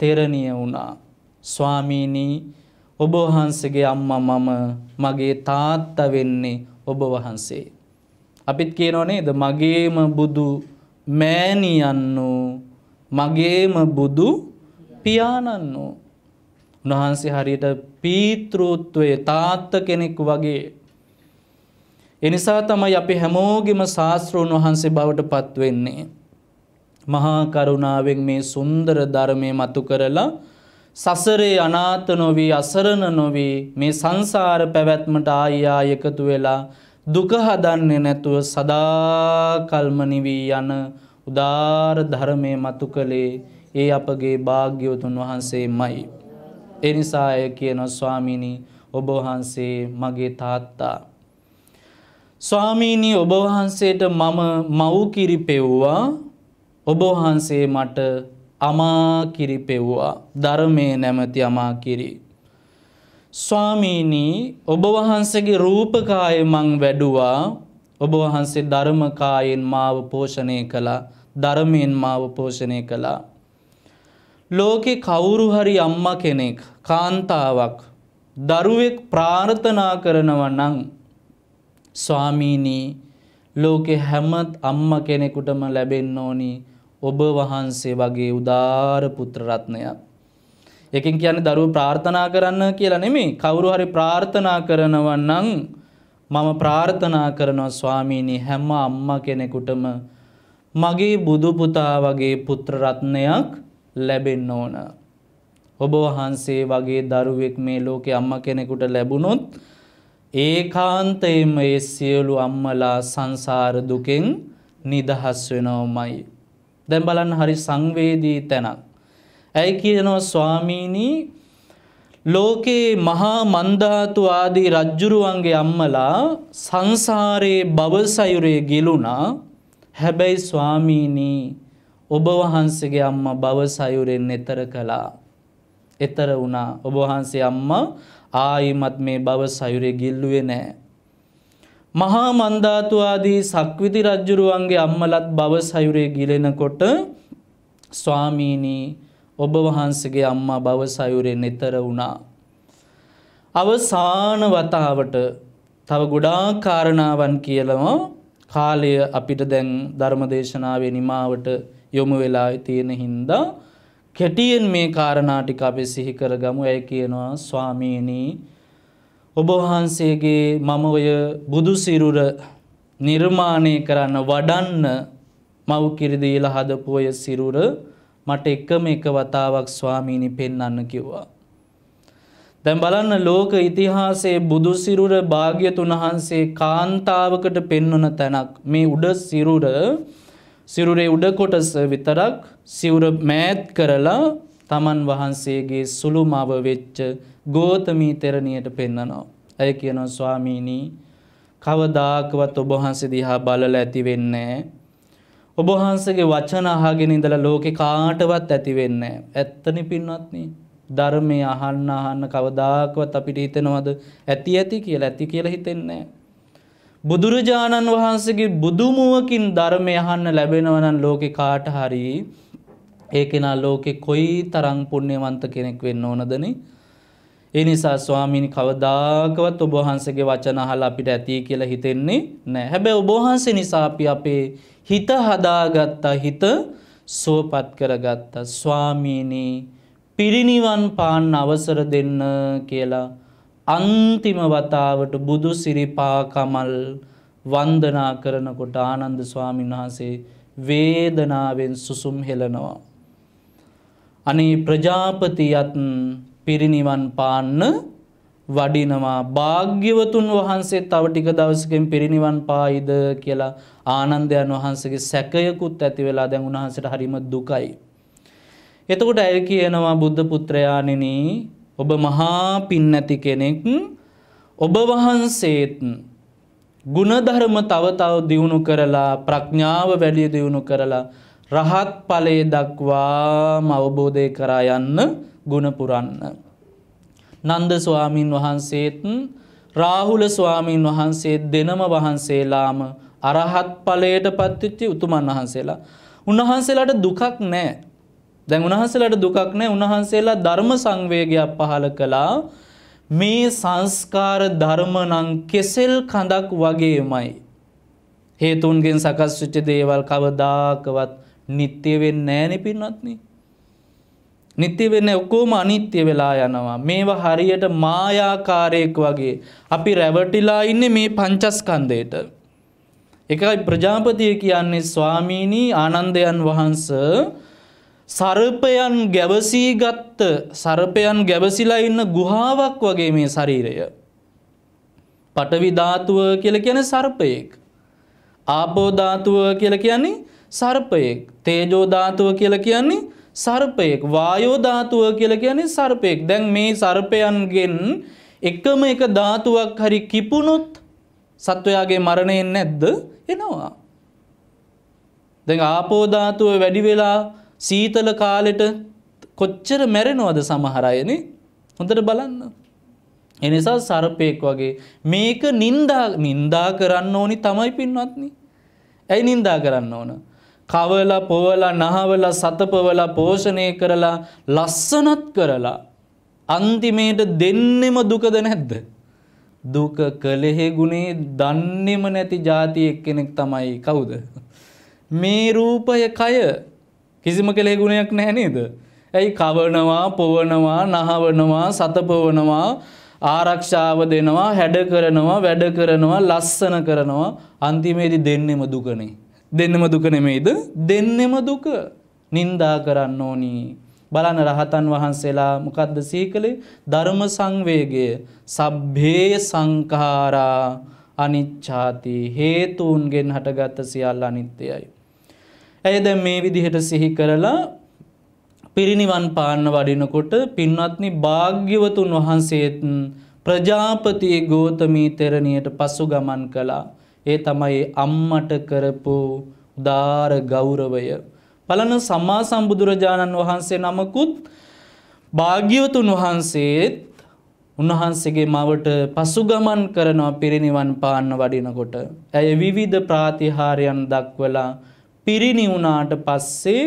තෙරණිය වුණා. ස්වාමීනී ඔබ වහන්සේගේ අම්මා මම මගේ තාත්තා වෙන්නේ ඔබ වහන්සේ. අපිත් කියනෝ නේද මගේම බුදු මෑණියන්නෝ මගේම බුදු පියාණන්නෝ උන්වහන්සේ හරියට පීතෘත්වයේ තාත්ත කෙනෙක් වගේ. එනිසා තමයි අපි හැමෝගෙම ශාස්ත්‍රෝන් වහන්සේ බවට පත්වෙන්නේ. මහා කරුණාවෙන් මේ සුන්දර ධර්මය මතු කරලා සසරේ අනාත නොවී අසරණ නොවී මේ සංසාර පැවැත්මට ආයා එකතු වෙලා දුක හදන්නේ නැතුව සදාකල්ම නිවී යන උදාර ධර්මයේ මතු කළේ ඒ අපගේ භාග්‍යවතුන් වහන්සේමයි. ඒ නිසා අය කියන ස්වාමීනි ඔබ වහන්සේ මගේ තාත්තා ස්වාමීනි ඔබ වහන්සේට මම මව් කිරි පෙව්වා ඔබෝහන්සේ මට අමාකිරි පෙව්වා ධර්මය නැමති අමාකිරි. ස්වාමීනී ඔබවහන්සගේ රූපකාය මං වැඩුවා ඔබවහන්සේ ධර්මකායෙන් මාව පෝෂණය කළා ධර්මයෙන් මාව පෝෂණය කළා. ලෝකෙ කවුරු හරි අම්ම කෙනෙක් කාන්තාවක් දරුවෙක් ප්‍රාර්ථනා කරනව නං ස්වාමීනී ලෝකෙ හැමත් අම්ම කෙනෙකුටම ලැබෙන්න ඕනී ඔබ වහන්සේ වගේ උදාර පුත්‍ර රත්නයක්. එකෙන් කියන්නේ දරුවෝ ප්‍රාර්ථනා කරන්න කියලා නෙමෙයි. කවුරු හරි ප්‍රාර්ථනා කරනවා නම් මම ප්‍රාර්ථනා කරනවා ස්වාමීනි හැම අම්මා කෙනෙකුටම මගේ බුදු පුතා වගේ පුත්‍ර රත්නයක් ලැබෙන්න ඕන. ඔබ වහන්සේ වගේ දරුවෙක් මේ ලෝකේ අම්මා කෙනෙකුට ලැබුණොත් ඒකාන්තයෙන්ම ඒ සියලු අම්මලා සංසාර දුකෙන් නිදහස් වෙනවමයි. දැන් බලන්න හරි සංවේදී තැනක්. ඇයි කියනවා ස්වාමීනී ලෝකේ මහා මන්ධාතු ආදී රජ්ජුරුවන්ගේ අම්මලා සංසාරයේ බවසයුරේ ගිලුණා හැබැයි ස්වාමීනී ඔබ වහන්සේගේ අම්මා බවසයුරෙන් එතර කළා එතර වුණා ඔබ වහන්සේ අම්මා ආයිමත් මේ බවසයුරේ ගිල්ලුවේ නැහැ මහා මන්ධාතුවාදී සක්විති රජ්ජුරුවන්ගේ අම්මලත් බව සයුරේ ගිලෙනකොට ස්වාමීනී ඔබ වහන්සගේ අම්මා බව සයුරේ නෙතර වුණා. අවසාන වතාවට තව ගොඩා කාරණාවන් කියලම කාලය අපිට දැන් ධර්මදේශනාවේ නිමාවට යොමු වෙලා තියෙන හින්දා කෙටියෙන් මේ කාරණාටික අපේ සිහිකර ගමු ඇය කියනවා ස්වාමීනී ඔබවහන්සේගේ මම ඔය බුදුසිරුර නිර්මාණය කරන්න වඩන්න මව්කිරිදීල හදපු ඔය සිරුර මට එකම එක වතාවක් ස්වාමීණි පෙන්වන්න කිව්වා. දැන් බලන්න ලෝක ඉතිහාසයේ බුදුසිරුර භාග්‍යතුන් වහන්සේ කාන්තාවකට පෙන්වන තැනක් මේ උඩ සිරුර සිරුරේ උඩ කොටස විතරක් සිවුර මෑත් කරලා තමන් වහන්සේගේ සුළුමව වෙච්ච ගෝතමී තෙරණියට පෙන්නනවා. ඇය කියනවා ස්වාමීනී කවදාකවත් ඔබහන්සේ දිහා බලල ඇති වෙන්නේ. ඔබහන්සගේ වචන අහගෙන ඉඳලා ලෝකෙ කාටවත් ඇති වෙන්නේ. ඇත්තනි පින්වත්නි. ධර්මය අහන්න අහන්න කවදාකවත් අපිට හිතෙනවද ඇති ඇති කියලා ඇති කියලා හිතෙන්නේ. බුදුරජාණන් වහන්සේගේ බුදුමුවකින් ධර්මය අහන්න ලැබෙනවනම් ලෝකෙ කාට හරි ඒ කෙනා ලෝකෙ කොයි තරම් පුණ්‍යවන්ත කෙනෙක් වෙන්න ඕනදනේ එනිසා ස්වාමීනි කවදාකවත් ඔබහන්සගේ වචනහලා අපිට ඇති කියලා හිතෙන්නේ නෑ හැබැ ඔබහන්සේ නිසා අපි අපේ හිත හදාගත්තා හිත සෝපත් කරගත්ත ස්වාමීනී පිරිනිවන් පාන් අවසර දෙන්න කියලා අන්තිම වතාවට බුදු සිරිපාකමල් වන්දනා කරනකොට ආනන්ද ස්වාමීන් වහන්සේ වේදනාවෙන් සුසුම් හෙලනවා. අනේ ප්‍රජාපතියත් පිරිනිවන් පාන්න වඩිනවා භාග්‍යවතුන් වහන්සේ තව ටික දවසකින් පිරිනිවන් පායිද කියලා ආනන්දයන් වහන්සේගේ සැකයකුත් ඇති වෙලා දැන් උන්වහන්සේට හරිම දුකයි. එතකොට ඇය කියනවා බුද්ධ පුත්‍රයාණෙනි ඔබ මහා පින් නැති කෙනෙක් ඔබ වහන්සේත් ಗುಣධර්ම තව තව දියුණු කරලා ප්‍රඥාව වැඩි දියුණු කරලා රහත් ඵලයේ දක්වාම අවබෝධය කරා යන්න ගුණපුරන්න. නන්ද ස්වාමීන් වහන්සේතුන් රාහුල ස්වාමීන් වහන්සේ දෙනම වහන්සේලාම අරහත් පලයට පත්තිච්චි උතුමන් වහන්සේලා. උන්වහන්සේලාට දුකක් නෑ. දැන් උන්හන්සේලාට දුකක් නෑ උන්වහන්සේලා ධර්ම සංවේගයක් පහල කළා මේ සංස්කාර ධර්මනං කෙසෙල් කඳක් වගේමයි. හේතුන්ගෙන් සකස් විච්ච දේවල් කවදාකවත් නිත්‍යවෙන් නෑනි පින්නත්න්නේ. නිති වෙන ඔක්කෝම අනිත්‍ය වෙලා යනවා. මේවා හරියට මායාකාරයෙක් වගේ. අපි රැවටිලා ඉන්න මේ පංචස්කන්දයට. එකයි ප්‍රජාපතිය කියන්නේ ස්වාමීණී ආනන්දයන් වහන්ස සරපයන් ගැවසී ගත්ත සරපයන් ගැවසිලා ඉන්න ගුහාවක් වගේ මේ ශරීරය. පටවිධාතුව කියල කියන සර්පයෙක්. ආපෝධාතුව කියල කියන්නේ සර්පයෙක් තේජෝධාතුව කියල කියන්නේ සර්පයෙක් වායෝධාතුව කියල කියන්නේ සර්පයෙක් දැන් මේ සර්පයන්ගෙන් එකම එක ධාතුවක් හරි කිපුණොත් සත්වයාගේ මරණයෙන් නැද්ද එනවා. දැන් ආපෝධාතුව වැඩි වෙලා සීතල කාලෙට කොච්චර මැරෙනවද සමහරයන හොඳට බලන්න. එනිසා සරපයෙක් වගේ මේක නින්දා නින්දා කරන්න ඕනි තමයි පින්වත්නි. ඇයි නින්දා කරන්න ඕන. කවලා පොවලා නහවලා සතපවලා පෝෂණය කරලා ලස්සනත් කරලා. අන්තිමේට දෙන්නෙම දුකද නැද්ද. දුක කළෙහෙ ගුණේ දන්නෙම නැති ජාති එක්කෙනෙක් තමයි කවුද. මේ රූපය කය කිසිම කළේ ගුණයක් නැහැනේද. ඇයි කවනවා පොවනවා නහවනවා සතපවනවා ආරක්ෂාව දෙනවා හැඩ කරනවා වැඩ කරනවා ලස්සන කරනවා අන්තිමේදි දෙන්නෙම දුකනේ. දෙන්නම දුක නෙමෙයිද දෙන්නෙම දුක නින්දා කරන්න ඕනී. බලන රහතන් වහන්සේලා මොකක්ද සී කළේ ධර්ම සංවේගය සබ්බේ සංකාරා අනිච්ඡාති හේතුන්ගෙන් හටගත් සියල්ල අනිත්‍යයි. ඇයද මේ විදිහට සිහි කරලා පිරිනිවන් පාන්න වඩිනකොට පින්වත්නි භාග්‍යවතුන් වහන්සේත් ප්‍රජාපති ගෝතමී තෙරණියට පසු ගමන් කළා. ඒ තමයි අම්මට කරපු උදාර ගෞරවය. පලන සම්මා සම්බුදුරජාණන් වහන්සේ නමකුත් භාග්‍යවතුන් වහන්සේත් උන්වහන්සේගේ මවට පසුගමන් කරනවා පිරිනිවන් පාන්න වඩිනකොට. ඇය විවිධ ප්‍රාතිහාරයන් දක්වලා පිරිනිවුණාට පස්සේ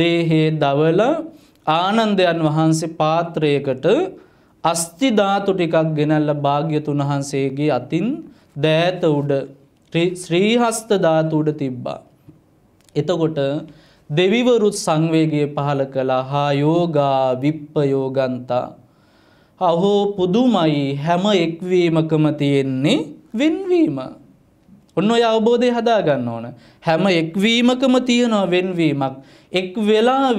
දේහේ දවල ආනන්දයන් වහන්සේ පාත්‍රයකට අස්තිධාතු ටිකක් ගෙනල්ල භාග්‍යතුන් වහන්සේගේ අතින් දෑත උඩ ශ්‍රීහස්ත ධාතු උඩ තිබ්බා. එතකොට දෙවිවරුත් සංවේගය පහළ කළා හා යෝගා විප්පයෝගන්තා. අහෝ පුදුමයි හැම එක්වීමකම තියෙන්නේ වෙන්වීම. ඔන්න ඔය අවබෝධය හදාගන්න ඕන. හැම එක්වීමකම තියෙනවා වෙන්වීමක්. එක් වෙලා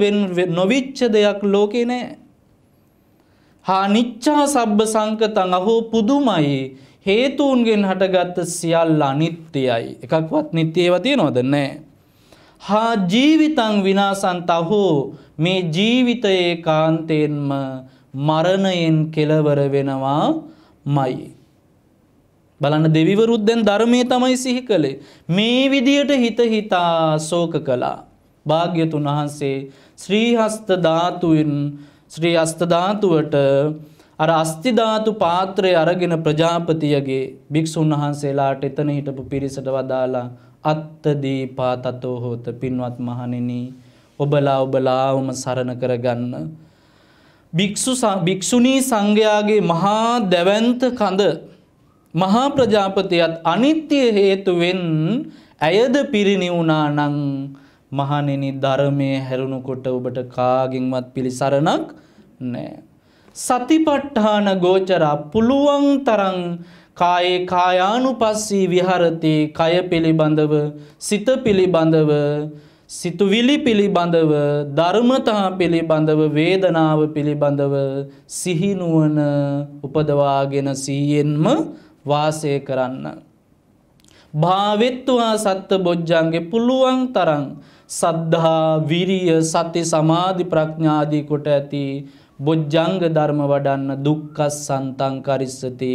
නොවිච්ච දෙයක් ලෝකෙ නෑ. හා නිච්චා සබ්බ සංකතන් අහෝ පුදුමයි හේතුන්ගෙන් හටගත්ත සියල්ල අනිත්‍යයි. එකක්වත් නිත්‍යේව තියෙනවද නැහැ. හා ජීවිතං විනාසන්තහෝ මේ ජීවිතයේ කාන්තයෙන්ම මරණයෙන් කෙලවර වෙනවා මයි. බලන්න දෙවිවරුත් දැන් ධර්මය තමයි සිහි කළේ. මේ විදියට හිත හිතා සෝක කළා. භාග්‍යතුන් වහන්සේ ශ්‍රීහස්ත ධාතුවෙන් ශ්‍රී අස්තධාතුවට අර අස්තිධාතු පාත්‍රය අරගෙන ප්‍රජාපතියගේ භික්‍ෂූන් වහන්සේලාට එතන හිටපු පිරිසට වදාලා අත්තදී පාතතෝ හෝත පින්වත් මහණෙනි ඔබලා ඔබලාවම සරණ කරගන්න. භික්‍ෂු භික්‍ෂුණී සංඝයාගේ මහා දැවන්ත කඳ මහා ප්‍රජාපතියත් අනිත්‍ය හේතුවෙන් ඇයද පිරිනිවුණා නං මහනෙනි ධර්මය හැරුණුකොට ඔබට කාගින්වත් පිළිසරණක් නෑ. සතිපට්ඨාන ගෝචරා පුළුවන් තරං කායේ කායානු පස්සී විහරතේ කය පිළිබඳව සිත පිළිබඳව සිතුවිලි පිළිබඳව ධර්මතා පිළිබඳව වේදනාව පිළිබඳව සිහිනුවන උපදවාගෙන සීයෙන්ම වාසය කරන්න. භාවිත්තුවා සත්ත බොජ්ජන්ගේ පුළුවන් තරං සද්ධහා විරිය සති සමාධි ප්‍රඥාදී කොට ඇති බොජ්ජංග ධර්ම වඩන්න දුක්කස් සන්තං කරිස්සති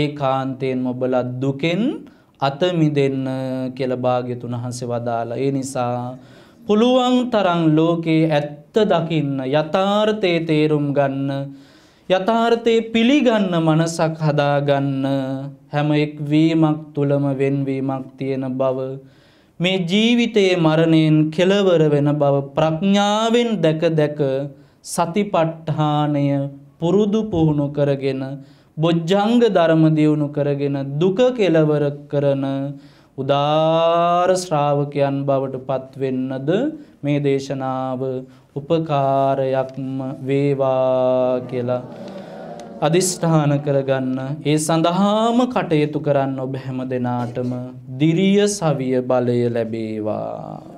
ඒ කාන්තයෙන් ඔබලත් දුකෙන් අතමි දෙන්න කියල භාග්‍යතුන් වහන්සේ වදාලා. ඒ නිසා පුළුවන් තරං ලෝකයේ ඇත්ත දකින්න යථාර්ථය තේරුම් ගන්න යථාර්ථය පිළිගන්න මනසක් හදාගන්න හැම එක් වීමක් තුළම වෙන්වීමක් තියෙන බව මේ ජීවිතයේ මරණයෙන් කෙලවර වෙන බව ප්‍රඥාවෙන් දැක දැක සතිපට්ඨානය පුරුදු පුහුණු කරගෙන බොජ්ජංග ධර්ම දියුණු කරගෙන දුක කෙලවර කරන උදාර ශ්‍රාවකයන් බවට පත්වෙන්නද මේ දේශනාව උපකාරයක්ම වේවා කියලා අධිෂ්ඨාන කරගන්න ඒ සඳහාම කටයුතු කරන්න ඔබ හැම දෙනාටම දිරිය සවිය බලය ලැබේවා